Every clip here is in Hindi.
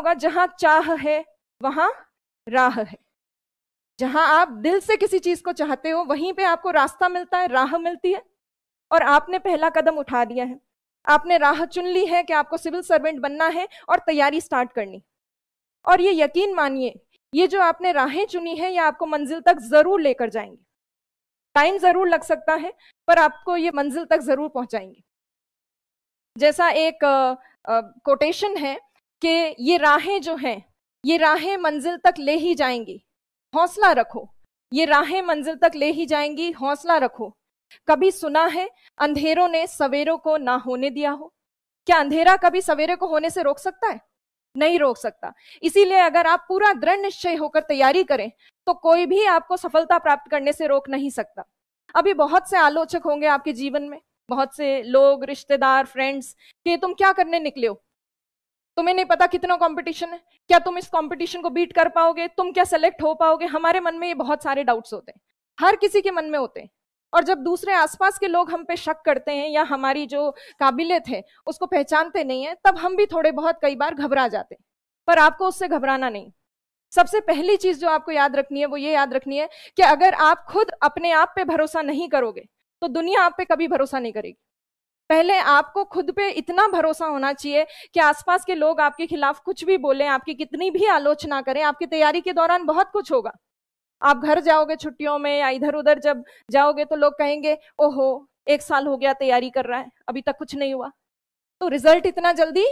होगा जहां चाह है वहां राह है जहां आप दिल से किसी चीज को चाहते हो वहीं पे आपको रास्ता मिलता है राह मिलती है और आपने पहला कदम उठा दिया है आपने राह चुन ली है कि आपको सिविल सर्वेंट बनना है और तैयारी स्टार्ट करनी और ये यकीन मानिए ये जो आपने राहें चुनी है ये आपको मंजिल तक जरूर लेकर जाएंगी टाइम जरूर लग सकता है पर आपको ये मंजिल तक जरूर पहुंचाएंगे जैसा एक कोटेशन है कि ये राहें जो हैं ये राहें मंजिल तक ले ही जाएंगी हौसला रखो ये राहें मंजिल तक ले ही जाएंगी हौसला रखो कभी सुना है अंधेरों ने सवेरों को ना होने दिया हो क्या अंधेरा कभी सवेरे को होने से रोक सकता है नहीं रोक सकता इसीलिए अगर आप पूरा दृढ़ निश्चय होकर तैयारी करें तो कोई भी आपको सफलता प्राप्त करने से रोक नहीं सकता अभी बहुत से आलोचक होंगे आपके जीवन में बहुत से लोग रिश्तेदार फ्रेंड्स कि तुम क्या करने निकले हो तुम्हें नहीं पता कितना कंपटीशन है क्या तुम इस कंपटीशन को बीट कर पाओगे तुम क्या सेलेक्ट हो पाओगे हमारे मन में ये बहुत सारे डाउट्स होते हैं हर किसी के मन में होते हैं और जब दूसरे आसपास के लोग हम पे शक करते हैं या हमारी जो काबिलियत है उसको पहचानते नहीं है तब हम भी थोड़े बहुत कई बार घबरा जाते हैं पर आपको उससे घबराना नहीं सबसे पहली चीज जो आपको याद रखनी है वो ये याद रखनी है कि अगर आप खुद अपने आप पे भरोसा नहीं करोगे तो दुनिया आप पे कभी भरोसा नहीं करेगी पहले आपको खुद पे इतना भरोसा होना चाहिए कि आसपास के लोग आपके खिलाफ कुछ भी बोले आपकी कितनी भी आलोचना करें आपकी तैयारी के दौरान बहुत कुछ होगा आप घर जाओगे छुट्टियों में या इधर उधर जब जाओगे तो लोग कहेंगे ओहो एक साल हो गया तैयारी कर रहा है अभी तक कुछ नहीं हुआ तो रिजल्ट इतना जल्दी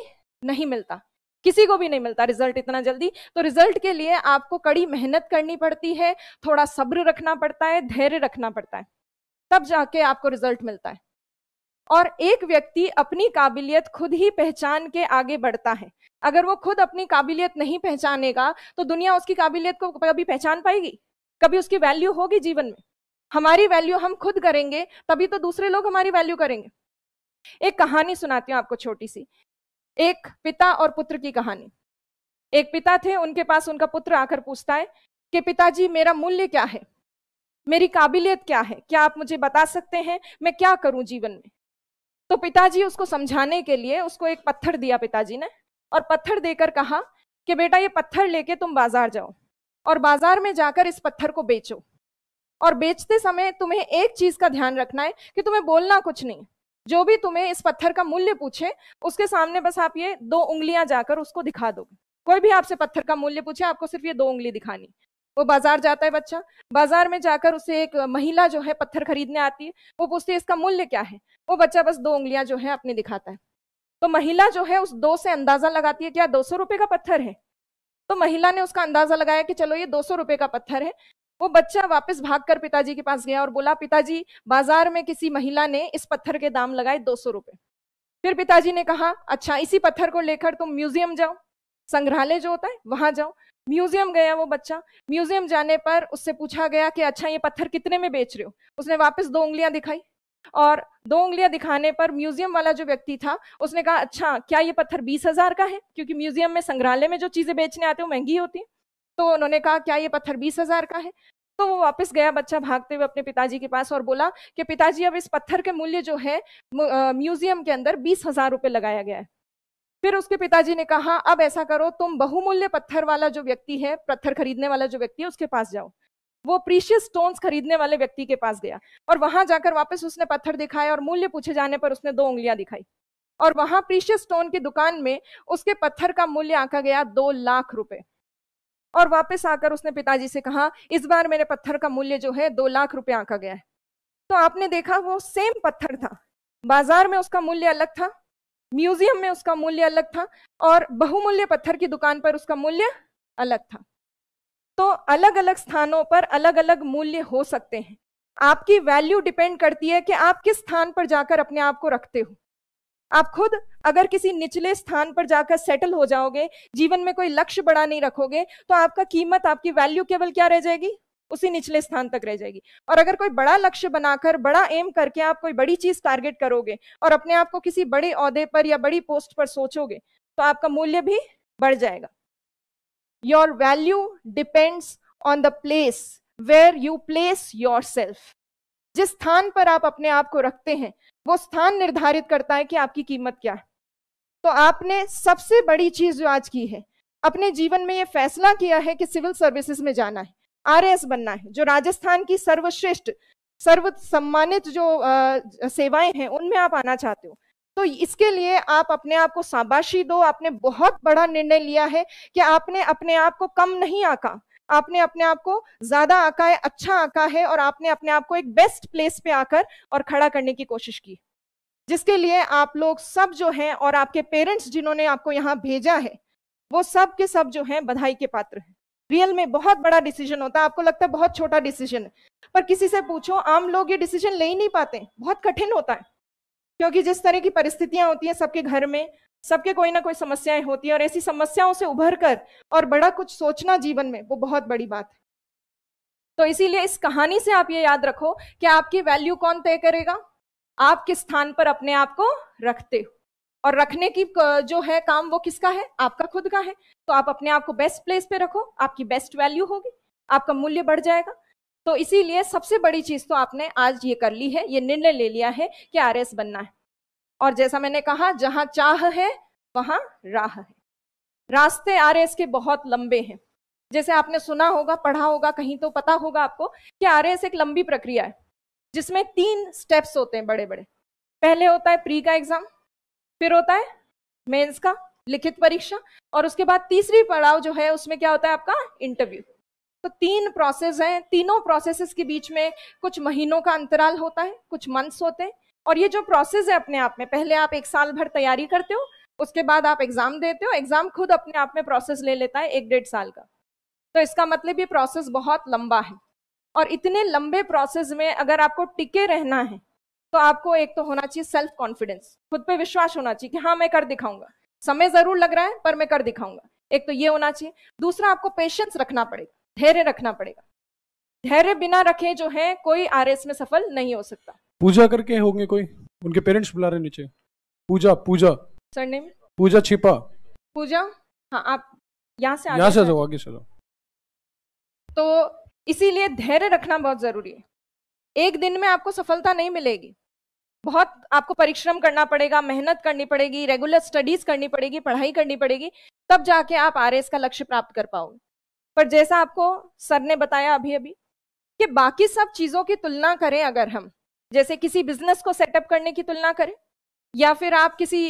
नहीं मिलता किसी को भी नहीं मिलता रिजल्ट इतना जल्दी तो रिजल्ट के लिए आपको कड़ी मेहनत करनी पड़ती है थोड़ा सब्र रखना पड़ता है धैर्य रखना पड़ता है तब जाके आपको रिजल्ट मिलता है और एक व्यक्ति अपनी काबिलियत खुद ही पहचान के आगे बढ़ता है अगर वो खुद अपनी काबिलियत नहीं पहचानेगा तो दुनिया उसकी काबिलियत को कभी पहचान पाएगी कभी उसकी वैल्यू होगी जीवन में हमारी वैल्यू हम खुद करेंगे तभी तो दूसरे लोग हमारी वैल्यू करेंगे एक कहानी सुनाती हूँ आपको छोटी सी एक पिता और पुत्र की कहानी एक पिता थे उनके पास उनका पुत्र आकर पूछता है कि पिताजी मेरा मूल्य क्या है मेरी काबिलियत क्या है क्या आप मुझे बता सकते हैं मैं क्या करूं जीवन में तो पिताजी उसको समझाने के लिए उसको एक पत्थर दिया पिताजी ने और पत्थर देकर कहा कि बेटा ये पत्थर लेके तुम बाजार जाओ और बाजार में जाकर इस पत्थर को बेचो और बेचते समय तुम्हें एक चीज का ध्यान रखना है कि तुम्हें बोलना कुछ नहीं जो भी तुम्हें इस पत्थर का मूल्य पूछे उसके सामने बस आप ये दो उंगलियां जाकर उसको दिखा दोगे कोई भी आपसे पत्थर का मूल्य पूछे आपको सिर्फ ये दो उंगली दिखानी वो बाजार जाता है बच्चा बाजार में जाकर उसे एक महिला जो है पत्थर खरीदने आती है वो पूछती है इसका मूल्य क्या है वो बच्चा बस दो उंगलियां जो है अपनी दिखाता है तो महिला जो है उस दो से अंदाजा लगाती है क्या दो सौ रुपये का पत्थर है तो महिला ने उसका अंदाजा लगाया कि चलो ये दो सौ रुपये का पत्थर है वो बच्चा वापस भागकर पिताजी के पास गया और बोला पिताजी बाजार में किसी महिला ने इस पत्थर के दाम लगाए दो सौ रुपये फिर पिताजी ने कहा अच्छा इसी पत्थर को लेकर तुम म्यूजियम जाओ संग्रहालय जो होता है वहां जाओ म्यूजियम गया वो बच्चा म्यूजियम जाने पर उससे पूछा गया कि अच्छा ये पत्थर कितने में बेच रहे हो उसने वापस दो उंगलियां दिखाई और दो उंगलियां दिखाने पर म्यूजियम वाला जो व्यक्ति था उसने कहा अच्छा क्या ये पत्थर बीस हजार का है क्योंकि म्यूजियम में संग्रहालय में जो चीजें बेचने आते हैं महंगी होती हैं तो उन्होंने कहा क्या ये पत्थर बीस हजार का है तो वो वापस गया बच्चा भागते हुए अपने पिताजी के पास और बोला कि पिताजी अब इस पत्थर के मूल्य जो है म्यूजियम के अंदर बीस हजार रुपये लगाया गया है फिर उसके पिताजी ने कहा अब ऐसा करो तुम बहुमूल्य पत्थर वाला जो व्यक्ति है पत्थर खरीदने वाला जो व्यक्ति है उसके पास जाओ वो प्रीशियस स्टोन्स खरीदने वाले व्यक्ति के पास गया और वहां जाकर वापस उसने पत्थर दिखाया और मूल्य पूछे जाने पर उसने दो उंगलियां दिखाई और वहां प्रीशियस स्टोन की दुकान में उसके पत्थर का मूल्य आंका गया दो लाख रुपए और वापस आकर उसने पिताजी से कहा इस बार मेरे पत्थर का मूल्य जो है दो लाख रुपए आंका गया है तो आपने देखा वो सेम पत्थर था बाजार में उसका मूल्य अलग था म्यूजियम में उसका मूल्य अलग था और बहुमूल्य पत्थर की दुकान पर उसका मूल्य अलग था तो अलग अलग स्थानों पर अलग अलग मूल्य हो सकते हैं आपकी वैल्यू डिपेंड करती है कि आप किस स्थान पर जाकर अपने आप को रखते हो आप खुद अगर किसी निचले स्थान पर जाकर सेटल हो जाओगे जीवन में कोई लक्ष्य बड़ा नहीं रखोगे तो आपका कीमत आपकी वैल्यू केवल क्या रह जाएगी उसी निचले स्थान तक रह जाएगी और अगर कोई बड़ा लक्ष्य बनाकर बड़ा एम करके आप कोई बड़ी चीज टारगेट करोगे और अपने आप को किसी बड़े औहदे पर या बड़ी पोस्ट पर सोचोगे तो आपका मूल्य भी बढ़ जाएगा your value depends on the place where you place yourself जिस स्थान पर आप अपने आप को रखते हैं वो स्थान निर्धारित करता है कि आपकी कीमत क्या है तो आपने सबसे बड़ी चीज जो आज की है अपने जीवन में ये फैसला किया है कि सिविल सर्विसेज में जाना है आरएस बनना है जो राजस्थान की सर्वश्रेष्ठ सर्व सम्मानित जो आ, सेवाएं हैं उनमें आप आना चाहते हो तो इसके लिए आप अपने आप को शाबाशी दो आपने बहुत बड़ा निर्णय लिया है कि आपने अपने आप को कम नहीं आका आपने अपने आप को ज्यादा आका है अच्छा आका है और आपने अपने आप को एक बेस्ट प्लेस पे आकर और खड़ा करने की कोशिश की जिसके लिए आप लोग सब जो हैं और आपके पेरेंट्स जिन्होंने आपको यहाँ भेजा है वो सब के सब जो हैं बधाई के पात्र हैं रियल में बहुत बड़ा डिसीजन होता है आपको लगता है बहुत छोटा डिसीजन पर किसी से पूछो आम लोग ये डिसीजन ले ही नहीं पाते बहुत कठिन होता है क्योंकि जिस तरह की परिस्थितियां होती हैं सबके घर में सबके कोई ना कोई समस्याएं होती हैं और ऐसी समस्याओं से उभर कर और बड़ा कुछ सोचना जीवन में वो बहुत बड़ी बात है तो इसीलिए इस कहानी से आप ये याद रखो कि आपकी वैल्यू कौन तय करेगा आप किस स्थान पर अपने आप को रखते हो और रखने की जो है काम वो किसका है आपका खुद का है तो आप अपने आप को बेस्ट प्लेस पे रखो आपकी बेस्ट वैल्यू होगी आपका मूल्य बढ़ जाएगा तो इसीलिए सबसे बड़ी चीज तो आपने आज ये कर ली है ये निर्णय ले लिया है कि आर बनना है और जैसा मैंने कहा जहां चाह है वहां राह है रास्ते आर के बहुत लंबे हैं जैसे आपने सुना होगा पढ़ा होगा कहीं तो पता होगा आपको कि आर एक लंबी प्रक्रिया है जिसमें तीन स्टेप्स होते हैं बड़े बड़े पहले होता है प्री का एग्जाम फिर होता है मेंस का लिखित परीक्षा और उसके बाद तीसरी पड़ाव जो है उसमें क्या होता है आपका इंटरव्यू तो तीन प्रोसेस हैं तीनों प्रोसेसेस के बीच में कुछ महीनों का अंतराल होता है कुछ मंथ्स होते हैं और ये जो प्रोसेस है अपने आप में पहले आप एक साल भर तैयारी करते हो उसके बाद आप एग्जाम देते हो एग्जाम खुद अपने आप में प्रोसेस ले लेता है एक डेढ़ साल का तो इसका मतलब ये प्रोसेस बहुत लंबा है और इतने लंबे प्रोसेस में अगर आपको टिके रहना है तो आपको एक तो होना चाहिए सेल्फ कॉन्फिडेंस खुद पे विश्वास होना चाहिए कि हाँ मैं कर दिखाऊंगा समय जरूर लग रहा है पर मैं कर दिखाऊंगा एक तो ये होना चाहिए दूसरा आपको पेशेंस रखना पड़ेगा धैर्य रखना पड़ेगा धैर्य बिना रखे जो है कोई आर में सफल नहीं हो सकता पूजा करके होंगे कोई उनके पेरेंट्स बुला रहे नीचे पूजा पूजा सर सरनेम पूजा छिपा पूजा हाँ आप यहाँ से यहाँ से जाओ आगे चलो तो इसीलिए धैर्य रखना बहुत जरूरी है एक दिन में आपको सफलता नहीं मिलेगी बहुत आपको परिश्रम करना पड़ेगा मेहनत करनी पड़ेगी रेगुलर स्टडीज करनी पड़ेगी पढ़ाई करनी पड़ेगी तब जाके आप आर का लक्ष्य प्राप्त कर पाओगे पर जैसा आपको सर ने बताया अभी अभी कि बाकी सब चीज़ों की तुलना करें अगर हम जैसे किसी बिजनेस को सेटअप करने की तुलना करें या फिर आप किसी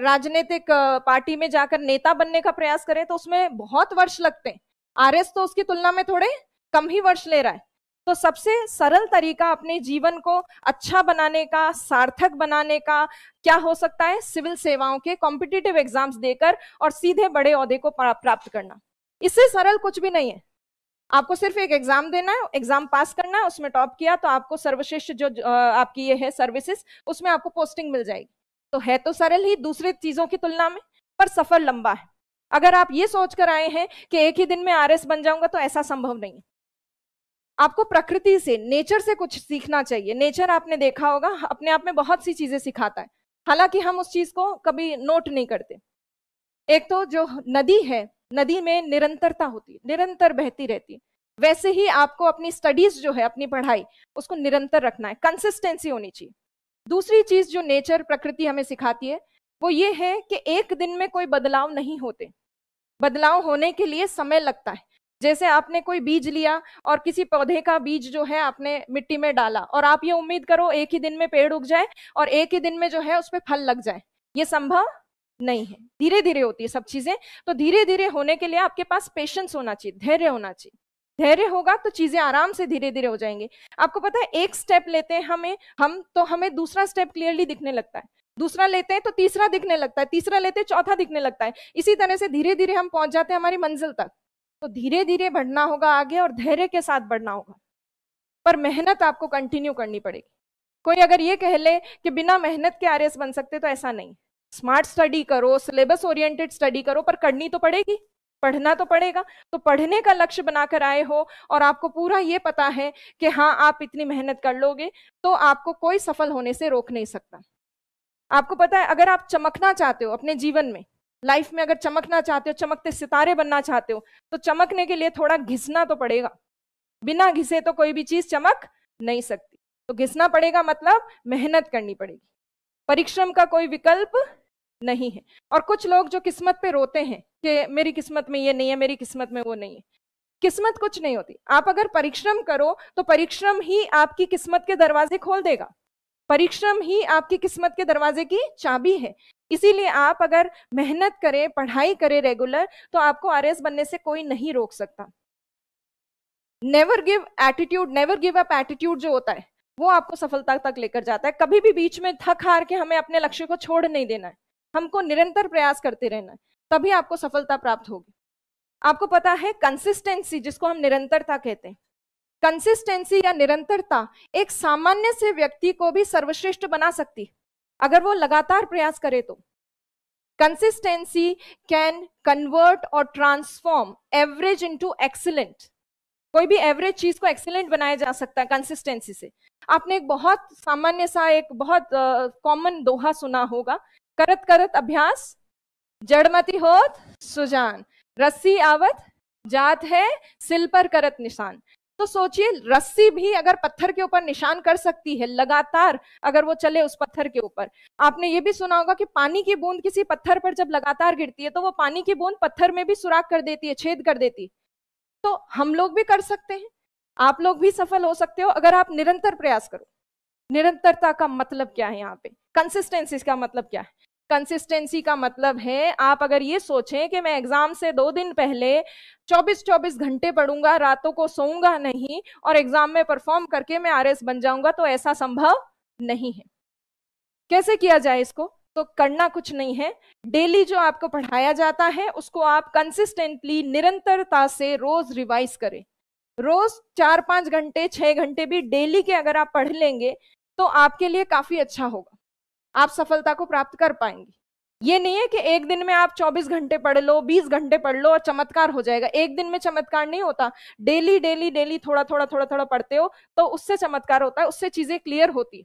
राजनीतिक पार्टी में जाकर नेता बनने का प्रयास करें तो उसमें बहुत वर्ष लगते हैं आर तो उसकी तुलना में थोड़े कम ही वर्ष ले रहा है तो सबसे सरल तरीका अपने जीवन को अच्छा बनाने का सार्थक बनाने का क्या हो सकता है सिविल सेवाओं के कॉम्पिटिटिव एग्जाम्स देकर और सीधे बड़े औहदे को प्राप्त करना इससे सरल कुछ भी नहीं है आपको सिर्फ एक एग्जाम देना है एग्जाम पास करना है उसमें टॉप किया तो आपको सर्वश्रेष्ठ जो आपकी ये है सर्विसेज उसमें आपको पोस्टिंग मिल जाएगी तो है तो सरल ही दूसरे चीजों की तुलना में पर सफर लंबा है अगर आप ये सोचकर आए हैं कि एक ही दिन में आरएस बन जाऊंगा तो ऐसा संभव नहीं है आपको प्रकृति से नेचर से कुछ सीखना चाहिए नेचर आपने देखा होगा अपने आप में बहुत सी चीजें सिखाता है हालांकि हम उस चीज को कभी नोट नहीं करते एक तो जो नदी है नदी में निरंतरता होती है निरंतर बहती रहती है वैसे ही आपको अपनी स्टडीज जो है अपनी पढ़ाई उसको निरंतर रखना है कंसिस्टेंसी होनी चाहिए दूसरी चीज जो नेचर प्रकृति हमें सिखाती है वो ये है कि एक दिन में कोई बदलाव नहीं होते बदलाव होने के लिए समय लगता है जैसे आपने कोई बीज लिया और किसी पौधे का बीज जो है आपने मिट्टी में डाला और आप ये उम्मीद करो एक ही दिन में पेड़ उग जाए और एक ही दिन में जो है उस पर फल लग जाए ये संभव नहीं है धीरे धीरे होती है सब चीजें तो धीरे धीरे होने के लिए आपके पास पेशेंस होना चाहिए धैर्य होना चाहिए धैर्य होगा तो चीजें आराम से धीरे धीरे हो जाएंगे आपको पता है एक स्टेप लेते हैं हमें हम तो हमें दूसरा स्टेप क्लियरली दिखने लगता है दूसरा लेते हैं तो तीसरा दिखने लगता है तीसरा लेते हैं चौथा दिखने लगता है इसी तरह से धीरे धीरे हम पहुंच जाते हैं हमारी मंजिल तक तो धीरे धीरे बढ़ना होगा आगे और धैर्य के साथ बढ़ना होगा पर मेहनत आपको कंटिन्यू करनी पड़ेगी कोई अगर ये कह ले कि बिना मेहनत के आर बन सकते तो ऐसा नहीं स्मार्ट स्टडी करो सिलेबस ओरिएंटेड स्टडी करो पर करनी तो पड़ेगी पढ़ना तो पड़ेगा तो पढ़ने का लक्ष्य बनाकर आए हो और आपको पूरा ये पता है कि हाँ आप इतनी मेहनत कर लोगे तो आपको कोई सफल होने से रोक नहीं सकता आपको पता है अगर आप चमकना चाहते हो अपने जीवन में लाइफ में अगर चमकना चाहते हो चमकते सितारे बनना चाहते हो तो चमकने के लिए थोड़ा घिसना तो पड़ेगा बिना घिसे तो कोई भी चीज चमक नहीं सकती तो घिसना पड़ेगा मतलब मेहनत करनी पड़ेगी परिश्रम का कोई विकल्प नहीं है और कुछ लोग जो किस्मत पे रोते हैं कि मेरी किस्मत में ये नहीं है मेरी किस्मत में वो नहीं है किस्मत कुछ नहीं होती आप अगर परिश्रम करो तो परिश्रम ही आपकी किस्मत के दरवाजे खोल देगा परिश्रम ही आपकी किस्मत के दरवाजे की चाबी है इसीलिए आप अगर मेहनत करें पढ़ाई करें रेगुलर तो आपको आर बनने से कोई नहीं रोक सकता never give attitude never give up attitude जो होता है वो आपको सफलता तक लेकर जाता है कभी भी बीच में थक हार के हमें अपने लक्ष्य को छोड़ नहीं देना है हमको निरंतर प्रयास करते रहना है तभी आपको सफलता प्राप्त होगी आपको पता है कंसिस्टेंसी जिसको हम निरंतरता कहते हैं कंसिस्टेंसी या निरंतरता एक सामान्य से व्यक्ति को भी सर्वश्रेष्ठ बना सकती अगर वो लगातार प्रयास करे तो कंसिस्टेंसी कैन कन्वर्ट और ट्रांसफॉर्म एवरेज इनटू एक्सीलेंट कोई भी एवरेज चीज को एक्सीलेंट बनाया जा सकता है कंसिस्टेंसी से आपने एक बहुत सामान्य सा एक बहुत कॉमन uh, दोहा सुना होगा करत करत अभ्यास जड़मती होत सुजान रस्सी आवत जात है सिल पर करत निशान तो सोचिए रस्सी भी अगर पत्थर के ऊपर निशान कर सकती है लगातार अगर वो चले उस पत्थर के ऊपर आपने ये भी सुना होगा कि पानी की बूंद किसी पत्थर पर जब लगातार गिरती है तो वो पानी की बूंद पत्थर में भी सुराख कर देती है छेद कर देती तो हम लोग भी कर सकते हैं आप लोग भी सफल हो सकते हो अगर आप निरंतर प्रयास करो निरंतरता का मतलब क्या है यहाँ पे कंसिस्टेंसी का मतलब क्या है कंसिस्टेंसी का मतलब है आप अगर ये सोचें कि मैं एग्ज़ाम से दो दिन पहले 24-24 घंटे पढ़ूंगा रातों को सोऊंगा नहीं और एग्ज़ाम में परफॉर्म करके मैं आर बन जाऊंगा तो ऐसा संभव नहीं है कैसे किया जाए इसको तो करना कुछ नहीं है डेली जो आपको पढ़ाया जाता है उसको आप कंसिस्टेंटली निरंतरता से रोज रिवाइज करें रोज चार पाँच घंटे छः घंटे भी डेली के अगर आप पढ़ लेंगे तो आपके लिए काफ़ी अच्छा होगा आप सफलता को प्राप्त कर पाएंगे ये नहीं है कि एक दिन में आप 24 घंटे पढ़ लो 20 घंटे पढ़ लो और चमत्कार हो जाएगा एक दिन में चमत्कार नहीं होता डेली डेली डेली थोड़ा थोड़ा थोड़ा थोड़ा पढ़ते हो तो उससे चमत्कार होता है उससे चीजें क्लियर होती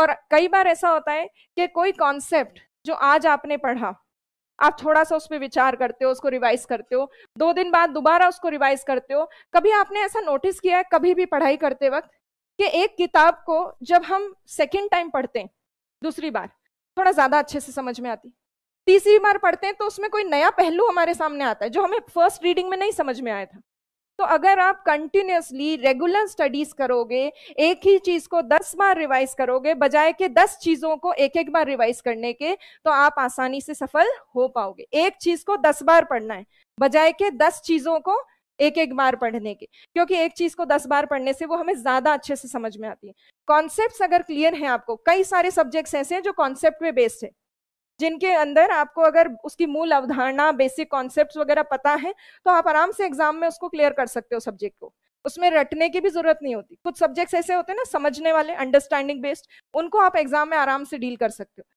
और कई बार ऐसा होता है कि कोई कॉन्सेप्ट जो आज आपने पढ़ा आप थोड़ा सा उस पर विचार करते हो उसको रिवाइज करते हो दो दिन बाद दोबारा उसको रिवाइज करते हो कभी आपने ऐसा नोटिस किया है कभी भी पढ़ाई करते वक्त कि एक किताब को जब हम सेकेंड टाइम पढ़ते हैं दूसरी बार थोड़ा ज़्यादा अच्छे से समझ में आती तीसरी बार पढ़ते हैं तो उसमें कोई नया पहलू हमारे सामने आता है जो हमें फर्स्ट रीडिंग में नहीं समझ में आया था तो अगर आप कंटिन्यूसली रेगुलर स्टडीज करोगे एक ही चीज को दस बार रिवाइज करोगे बजाय के दस चीजों को एक एक बार रिवाइज करने के तो आप आसानी से सफल हो पाओगे एक चीज को दस बार पढ़ना है बजाय के दस चीजों को एक एक बार पढ़ने के क्योंकि एक चीज को दस बार पढ़ने से वो हमें ज्यादा अच्छे से समझ में आती है कॉन्सेप्ट अगर क्लियर है आपको कई सारे सब्जेक्ट्स ऐसे हैं जो कॉन्सेप्ट पे बेस्ड है जिनके अंदर आपको अगर उसकी मूल अवधारणा बेसिक कॉन्सेप्ट वगैरह पता है तो आप आराम से एग्जाम में उसको क्लियर कर सकते हो सब्जेक्ट को उसमें रटने की भी जरूरत नहीं होती कुछ सब्जेक्ट्स ऐसे होते हैं ना समझने वाले अंडरस्टैंडिंग बेस्ड उनको आप एग्जाम में आराम से डील कर सकते हो